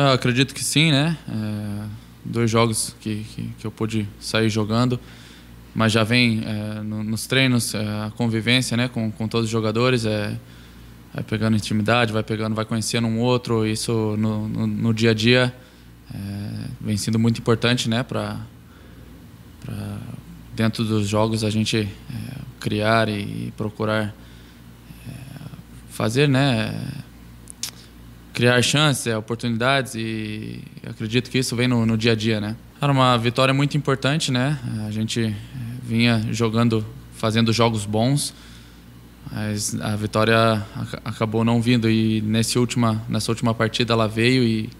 Ah, eu acredito que sim, né? É, dois jogos que, que, que, eu pude sair jogando, mas já vem é, no, nos treinos é, a convivência né, com, com todos os jogadores, é, vai pegando intimidade, vai pegando, vai conhecendo um outro, isso no, no, no dia a dia é, vem sendo muito importante né, para dentro dos jogos a gente é, criar e, procurar é, fazer, né? criar chances, é, oportunidades e acredito que isso vem no, no dia a dia, né? Era uma vitória muito importante, né? A gente eh, vinha jogando, fazendo jogos bons, mas a vitória acabou não vindo e nesse última, nessa última partida ela veio e,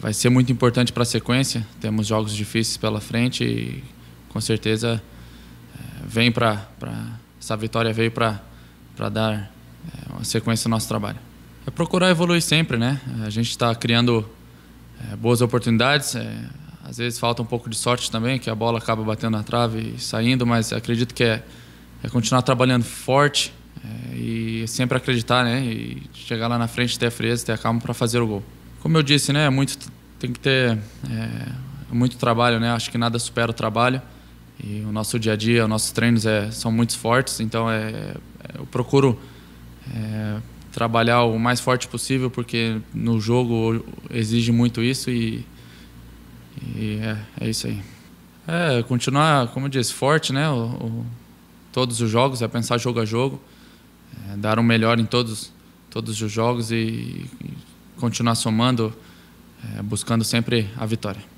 vai ser muito importante para a sequência. Temos jogos difíceis pela frente e com certeza eh, vem para essa vitória veio para dar eh, uma sequência ao nosso trabalho. É procurar evoluir sempre, né? A gente está criando é, boas oportunidades. É, às vezes falta um pouco de sorte também, que a bola acaba batendo na trave e saindo, mas acredito que é, é continuar trabalhando forte eh, e sempre acreditar, né? E chegar lá na frente, ter a frieza, ter a calma para fazer o gol. Como eu disse, né? É muito, tem que ter muito trabalho, né? Acho que nada supera o trabalho. E o nosso dia a dia, os nossos treinos é, são muito fortes, então é, eu procuro é, trabalhar o mais forte possível, porque no jogo exige muito isso e, e é, é, isso aí. É, continuar, como eu disse, forte, né? O, o, todos os jogos, é pensar jogo a jogo, é, dar o um melhor em todos, todos os jogos e, e continuar somando, é, buscando sempre a vitória.